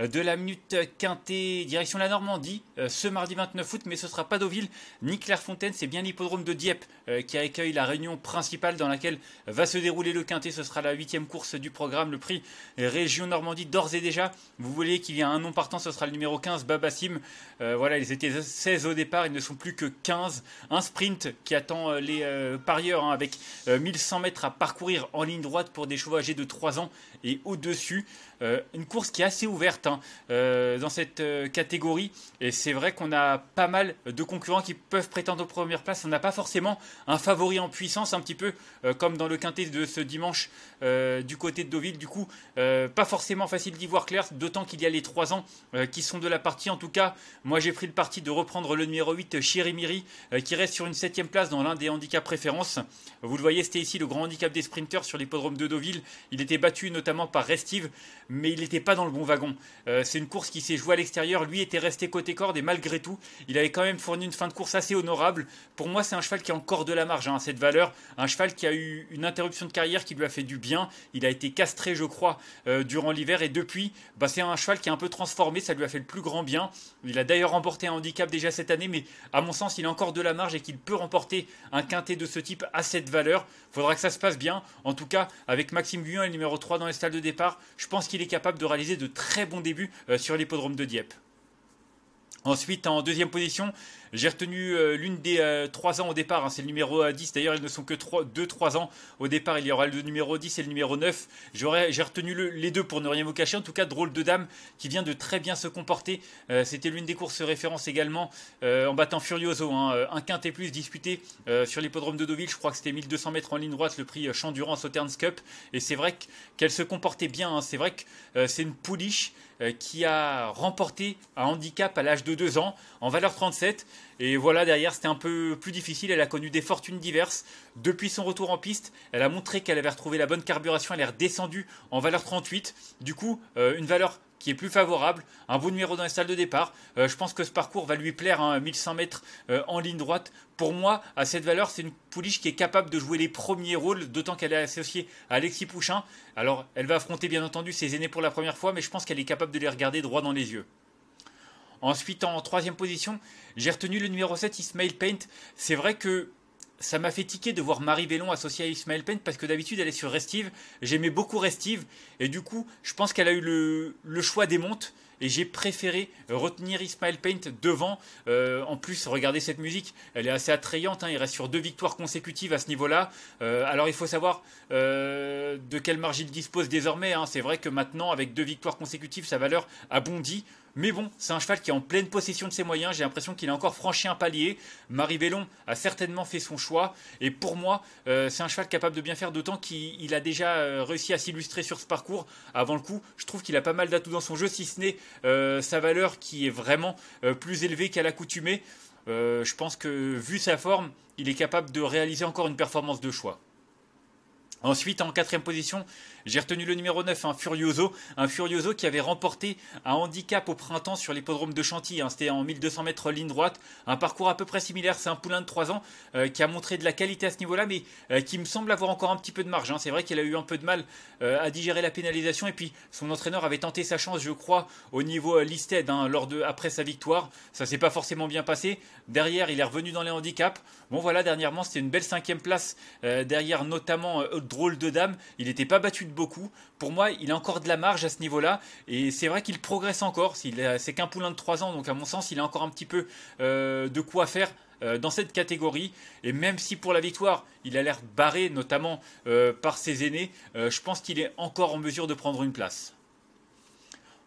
euh, de la minute quintée direction la Normandie euh, ce mardi 29 août, mais ce ne sera pas Deauville ni Clairefontaine, c'est bien l'hippodrome de Dieppe euh, qui accueille la réunion principale dans laquelle va se dérouler le quintet. Ce sera la huitième course du programme, le prix Région Normandie d'ores et déjà. Vous voyez qu'il y a un nom partant, ce sera le numéro 15, Babassim. voilà, ils étaient 16 au départ, ils ne sont plus que 15. Un sprint qui attend les parieurs hein, avec 1100 mètres à parcourir en ligne droite pour des chevaux âgés de 3 ans et au-dessus. Euh, une course qui est assez ouverte hein, euh, dans cette euh, catégorie. Et c'est vrai qu'on a pas mal de concurrents qui peuvent prétendre aux premières places. On n'a pas forcément un favori en puissance, un petit peu comme dans le quintet de ce dimanche du côté de Deauville. Du coup, pas forcément facile d'y voir clair, d'autant qu'il y a les 3 ans qui sont de la partie. En tout cas, moi j'ai pris le parti de reprendre le numéro 8, Chirimiri, qui reste sur une 7 place dans l'un des handicaps préférences. Vous le voyez, c'était ici le grand handicap des sprinters sur l'hippodrome de Deauville. Il était battu notamment par Restive, mais il n'était pas dans le bon wagon. Euh, c'est une course qui s'est jouée à l'extérieur, lui était resté côté corde et malgré tout, il avait quand même fourni une fin de course assez honorable. Pour moi, c'est un cheval qui a encore de la marge à hein, cette valeur, un cheval qui a eu une interruption de carrière qui lui a fait du bien, il a été castré, je crois, euh, durant l'hiver et depuis, bah, c'est un cheval qui est un peu transformé, ça lui a fait le plus grand bien. Il a d'ailleurs remporté un handicap déjà cette année, mais à mon sens, il a encore de la marge et qu'il peut remporter un quintet de ce type à cette valeur. Faudra que ça se passe bien. En tout cas, avec Maxime Guyon et le numéro 3 dans les de départ, je pense qu'il est capable de réaliser de très bons débuts euh, sur l'hippodrome de Dieppe. Ensuite, en deuxième position, j'ai retenu euh, l'une des 3 euh, ans au départ, hein, c'est le numéro 10. Euh, D'ailleurs, ils ne sont que 2 3 ans au départ. Il y aura le numéro 10 et le numéro 9. J'aurais, j'ai retenu les deux pour ne rien vous cacher. En tout cas, drôle de dame qui vient de très bien se comporter. c'était l'une des courses références également en battant Furioso. Hein, un quintet plus disputé sur l'hippodrome de Deauville. Je crois que c'était 1200 mètres en ligne droite, le prix Chandurant Sauternes Cup. Et c'est vrai qu'elle se comportait bien. Hein. c'est vrai que c'est une pouliche qui a remporté un handicap à l'âge de 2 ans en valeur 37. Et voilà, derrière, c'était un peu plus difficile. Elle a connu des fortunes diverses. Depuis son retour en piste, elle a montré qu'elle avait retrouvé la bonne carburation. Elle est redescendue en valeur 38. Du coup, euh, une valeur qui est plus favorable, un bon numéro dans la salle de départ. Euh, je pense que ce parcours va lui plaire, hein, 1100 mètres euh, en ligne droite. Pour moi, à cette valeur, c'est une pouliche qui est capable de jouer les premiers rôles, d'autant qu'elle est associée à Alexis Pouchin. Alors, elle va affronter bien entendu ses aînés pour la première fois, mais je pense qu'elle est capable de les regarder droit dans les yeux. Ensuite, en troisième position, j'ai retenu le numéro 7, Ismail Paint. C'est vrai que ça m'a fait tiquer de voir Marie Vellon associée à Ismail Paint parce que d'habitude elle est sur Restive. J'aimais beaucoup Restive et du coup je pense qu'elle a eu le, choix des montes et j'ai préféré retenir Ismail Paint devant. Euh, en plus, regardez cette musique, elle est assez attrayante. Hein. il reste sur deux victoires consécutives à ce niveau-là. Euh, alors il faut savoir euh, de quelle marge il dispose désormais. Hein. C'est vrai que maintenant, avec deux victoires consécutives, sa valeur a bondi. Mais bon, c'est un cheval qui est en pleine possession de ses moyens. J'ai l'impression qu'il a encore franchi un palier. Marie Bellon a certainement fait son choix. Et pour moi, euh, c'est un cheval capable de bien faire, d'autant qu'il a déjà euh, réussi à s'illustrer sur ce parcours. Avant le coup, je trouve qu'il a pas mal d'atouts dans son jeu, si ce n'est euh, sa valeur qui est vraiment plus élevée qu'à l'accoutumée. je pense que vu sa forme, il est capable de réaliser encore une performance de choix. Ensuite, en quatrième position, j'ai retenu le numéro 9, un Furioso. Un Furioso qui avait remporté un handicap au printemps sur l'hippodrome de Chantilly. Hein. C'était en 1200 mètres ligne droite. Un parcours à peu près similaire. C'est un poulain de 3 ans euh, qui a montré de la qualité à ce niveau-là, mais euh, qui me semble avoir encore un petit peu de marge. Hein. C'est vrai qu'il a eu un peu de mal euh, à digérer la pénalisation. Et puis, son entraîneur avait tenté sa chance, je crois, au niveau listed hein, lors de, après sa victoire. Ça s'est pas forcément bien passé. Derrière, il est revenu dans les handicaps. Bon, voilà, dernièrement, c'était une belle cinquième place derrière notamment drôle de dame. Il n'était pas battu de beaucoup. Pour moi, il a encore de la marge à ce niveau-là. Et c'est vrai qu'il progresse encore. C'est qu'un poulain de 3 ans, donc à mon sens, il a encore un petit peu euh, de quoi faire euh, dans cette catégorie. Et même si pour la victoire, il a l'air barré, notamment euh, par ses aînés, je pense qu'il est encore en mesure de prendre une place.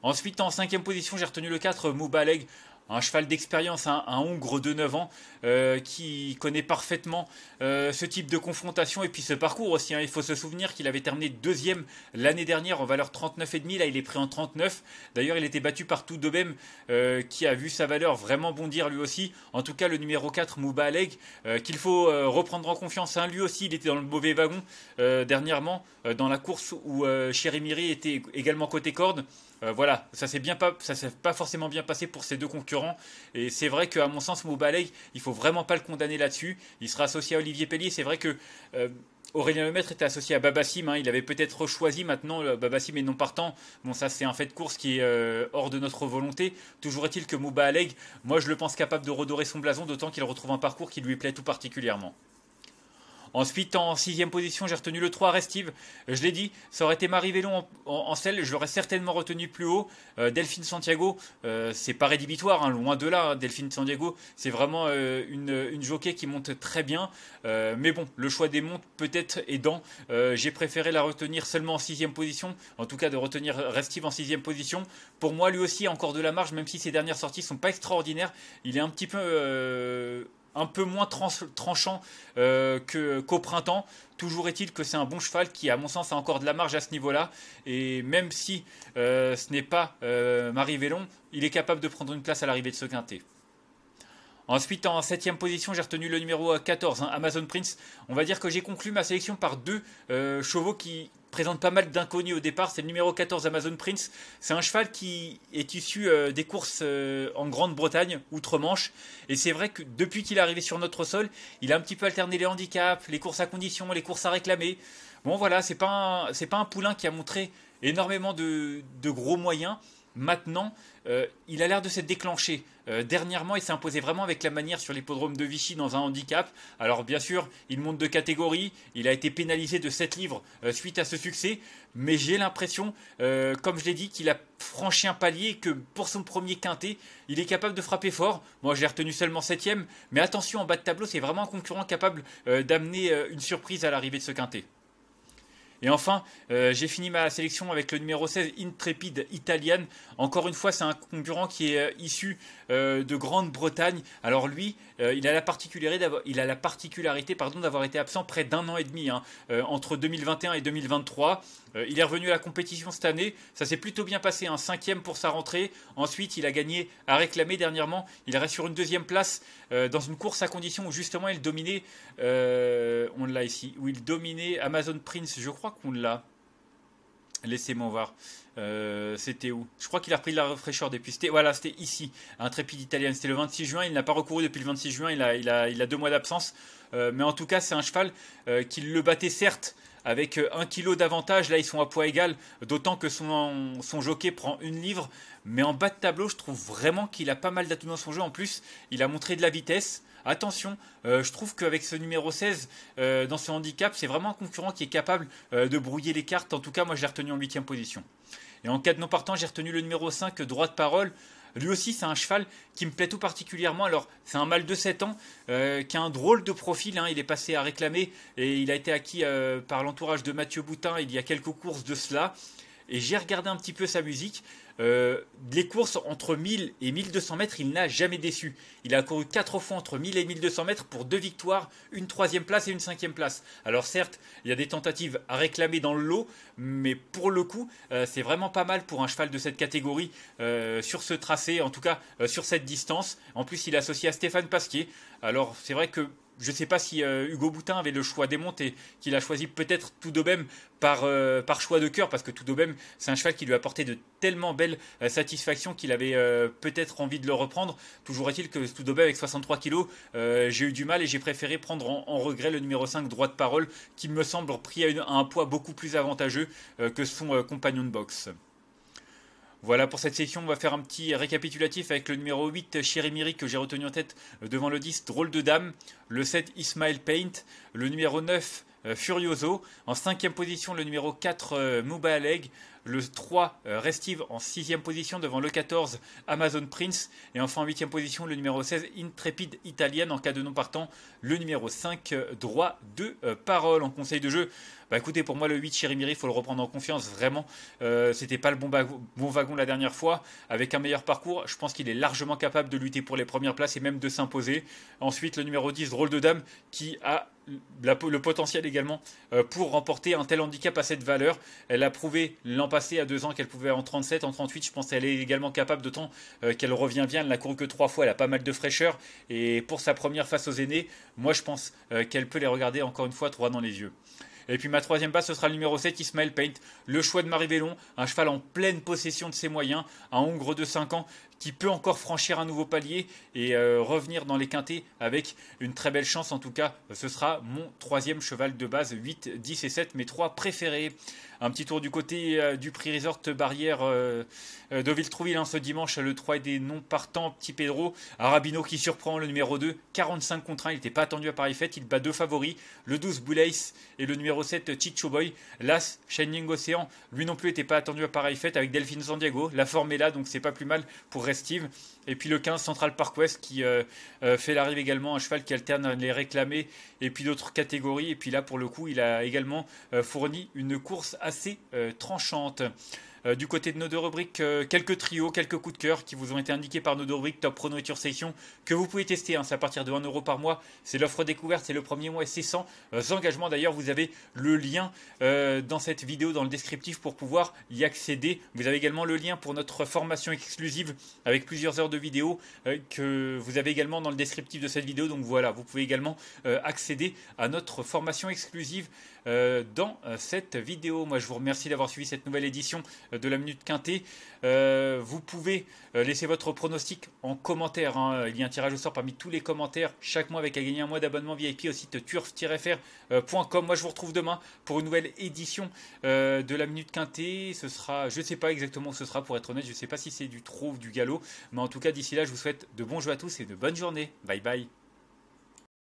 Ensuite, en cinquième position, j'ai retenu le 4, Moubaleg un cheval d'expérience, hein, un Hongre de 9 ans euh, qui connaît parfaitement euh, ce type de confrontation et puis ce parcours aussi. Hein. il faut se souvenir qu'il avait terminé deuxième l'année dernière en valeur 39,5. Là, il est pris en 39. D'ailleurs, il était battu par de euh, qui a vu sa valeur vraiment bondir lui aussi. En tout cas, le numéro 4, Mouba Aleg, euh, qu'il faut reprendre en confiance. Hein. Lui aussi, il était dans le mauvais wagon dernièrement dans la course où Chérimiri était également côté corde. Euh, voilà, ça s'est bien pas, s'est pas forcément bien passé pour ces deux concurrents. Et c'est vrai qu'à mon sens, Moubaleg, il faut vraiment pas le condamner là-dessus. Il sera associé à Olivier Pellier. C'est vrai que Aurélien euh, Aurélien Lemaître était associé à Babassim, hein. il avait peut-être choisi maintenant euh, Babassim et non partant. Bon, ça c'est un fait de course qui est hors de notre volonté. Toujours est-il que Mouba Aleg, moi je le pense capable de redorer son blason, d'autant qu'il retrouve un parcours qui lui plaît tout particulièrement. Ensuite, en sixième position, j'ai retenu le 3 Restive. Je l'ai dit, ça aurait été Marie Vélon en, selle. Je l'aurais certainement retenu plus haut. Euh, Delphine Santiago, euh, c'est pas rédhibitoire, hein, loin de là. Hein. Delphine Santiago, c'est vraiment euh, une, jockey qui monte très bien. mais bon, le choix des montes peut-être aidant. j'ai préféré la retenir seulement en sixième position. En tout cas, de retenir Restive en sixième position. Pour moi, lui aussi, encore de la marge, même si ses dernières sorties sont pas extraordinaires. Il est un petit peu un peu moins tranchant euh, qu'au printemps. Toujours est-il que c'est un bon cheval qui, à mon sens, a encore de la marge à ce niveau-là. Et même si euh, ce n'est pas euh, Marie Vélon, il est capable de prendre une place à l'arrivée de ce quintet. Ensuite, en septième position, j'ai retenu le numéro 14, hein, Amazon Prince. On va dire que j'ai conclu ma sélection par deux chevaux qui, présente pas mal d'inconnus au départ. C'est le numéro 14 Amazon Prince. C'est un cheval qui est issu euh, des courses euh, en Grande-Bretagne, outre-Manche. Et c'est vrai que depuis qu'il est arrivé sur notre sol, il a un petit peu alterné les handicaps, les courses à condition, les courses à réclamer. Bon voilà, c'est pas pas un poulain qui a montré énormément de, de gros moyens, Maintenant, euh, il a l'air de s'être déclenché. Euh, dernièrement, il s'est imposé vraiment avec la manière sur l'hippodrome de Vichy dans un handicap. Alors bien sûr, il monte de catégorie, il a été pénalisé de 7 livres euh, suite à ce succès, mais j'ai l'impression, comme je l'ai dit, qu'il a franchi un palier et que pour son premier quintet, il est capable de frapper fort. Moi, j'ai retenu seulement 7 mais attention, en bas de tableau, c'est vraiment un concurrent capable d'amener une surprise à l'arrivée de ce quintet. Et enfin, euh, j'ai fini ma sélection avec le numéro 16, Intrépide Italian. Encore une fois, c'est un concurrent qui est euh, issu euh, de Grande-Bretagne. Alors lui, il a la particularité, pardon, d'avoir été absent près d'un an et demi hein, entre 2021 et 2023. Euh, il est revenu à la compétition cette année. Ça s'est plutôt bien passé, un hein. cinquième pour sa rentrée. Ensuite, il a gagné à réclamer dernièrement. Il reste sur une deuxième place euh, dans une course à condition où justement il dominait. Euh, on l'a ici. Où il dominait Amazon Prince. Je crois qu'on l'a. Laissez-moi voir. Euh, c'était où Je crois qu'il a repris la fraîcheur depuis. C'était, voilà, c'était ici, un trépide italien. C'était le 26 juin. Il n'a pas recouru depuis le 26 juin. Il a, il a, deux mois d'absence. Euh, mais en tout cas, c'est un cheval euh, qui le battait certes avec un kilo d'avantage. Là, ils sont à poids égal. D'autant que son, son jockey prend une livre. Mais en bas de tableau, je trouve vraiment qu'il a pas mal d'atouts dans son jeu. En plus, il a montré de la vitesse. Attention, euh, je trouve qu'avec ce numéro 16, euh, dans ce handicap, c'est vraiment un concurrent qui est capable euh, de brouiller les cartes. En tout cas, moi, je l'ai retenu en 8 position. Et en cas de non partant, j'ai retenu le numéro 5, droit de parole. Lui aussi, c'est un cheval qui me plaît tout particulièrement. Alors, c'est un mâle de 7 ans qui a un drôle de profil. Hein. Il est passé à réclamer et il a été acquis par l'entourage de Mathieu Boutin il y a quelques courses de cela. Et j'ai regardé un petit peu sa musique. Euh, les courses entre 1000 et 1200 mètres, il n'a jamais déçu. Il a couru 4 fois entre 1000 et 1200 mètres pour deux victoires, une troisième place et une cinquième place. Alors certes, il y a des tentatives à réclamer dans le lot, mais pour le coup, euh, c'est vraiment pas mal pour un cheval de cette catégorie euh, sur ce tracé, en tout cas sur cette distance. En plus, il est associé à Stéphane Pasquier. Alors c'est vrai que je ne sais pas si euh, Hugo Boutin avait le choix des montes et qu'il a choisi peut-être tout de euh, par, choix de cœur, parce que tout de c'est un cheval qui lui a apporté de tellement belles euh, satisfactions qu'il avait peut-être envie de le reprendre. Toujours est-il que tout de avec 63 kilos, j'ai eu du mal et j'ai préféré prendre en, regret le numéro 5 droit de parole, qui me semble pris à, à un poids beaucoup plus avantageux que son compagnon de boxe. Voilà pour cette section, on va faire un petit récapitulatif avec le numéro 8, Chirimiri, que j'ai retenu en tête devant le 10, Drôle de Dame, le 7, Ismail Paint, le numéro 9, euh, Furioso. En cinquième position, le numéro 4, euh, Aleg. le 3 euh, Restive en sixième position devant le 14 Amazon Prince et enfin en huitième position le numéro 16 Intrépide Italienne en cas de non partant le numéro 5 droit de parole en conseil de jeu bah écoutez pour moi le 8 Chirimiri il faut le reprendre en confiance vraiment c'était pas le bon, bon, wagon la dernière fois avec un meilleur parcours je pense qu'il est largement capable de lutter pour les premières places et même de s'imposer ensuite le numéro 10 Drôle de Dame qui a le potentiel également euh, pour remporter un tel handicap à cette valeur. Elle a prouvé l'an passé à deux ans qu'elle pouvait en 37, en 38. Je pense qu'elle est également capable, d'autant euh, qu'elle revient bien. Elle n'a couru que trois fois, elle a pas mal de fraîcheur. Et pour sa première face aux aînés, moi je pense euh, qu'elle peut les regarder encore une fois trois dans les yeux. Et puis ma troisième passe, ce sera le numéro 7, Ismail Paint. Le choix de Marie Vélon un cheval en pleine possession de ses moyens, un Hongre de 5 ans qui peut encore franchir un nouveau palier et euh, revenir dans les quintés avec une très belle chance. En tout cas, ce sera mon troisième cheval de base, 8, 10 et 7, mes trois préférés. Un petit tour du côté euh, du prix Resort Barrière euh, de Villetrouville en hein, ce dimanche, le 3 des non partants, petit Pedro. Arabino qui surprend le numéro 2, 45 contre 1, il n'était pas attendu à Paris Fête, il bat deux favoris, le 12 Bouleis et le numéro 7 Chicho Boy. L'As Shining Ocean. lui non plus n'était pas attendu à Paris Fête avec Delphine San Diego. La forme est là, donc c'est pas plus mal pour Restive. Et puis le 15, Central Park West, qui euh, euh, fait l'arrivée également, un cheval qui alterne les réclamés et puis d'autres catégories. Et puis là, pour le coup, il a également euh, fourni une course assez tranchante. Euh, du côté de nos deux rubriques, euh, quelques trios, quelques coups de cœur qui vous ont été indiqués par nos deux rubriques Top Pro Section que vous pouvez tester. Hein. c'est à partir de 1 euro par mois. C'est l'offre découverte, c'est le premier mois et c'est sans, euh, sans engagement. D'ailleurs, vous avez le lien dans cette vidéo, dans le descriptif pour pouvoir y accéder. Vous avez également le lien pour notre formation exclusive avec plusieurs heures de vidéo que vous avez également dans le descriptif de cette vidéo. Donc voilà, vous pouvez également accéder à notre formation exclusive euh, dans euh, cette vidéo. Moi, je vous remercie d'avoir suivi cette nouvelle édition euh, de la Minute Quintée. vous pouvez laisser votre pronostic en commentaire. Hein. Il y a un tirage au sort parmi tous les commentaires chaque mois avec à gagner un mois d'abonnement VIP au site turf-fr.com. Moi, je vous retrouve demain pour une nouvelle édition de la Minute Quintée. Ce sera, je ne sais pas exactement où ce sera pour être honnête, je ne sais pas si c'est du trou ou du galop. Mais en tout cas, d'ici là, je vous souhaite de bons jeux à tous et de bonnes journées. Bye bye.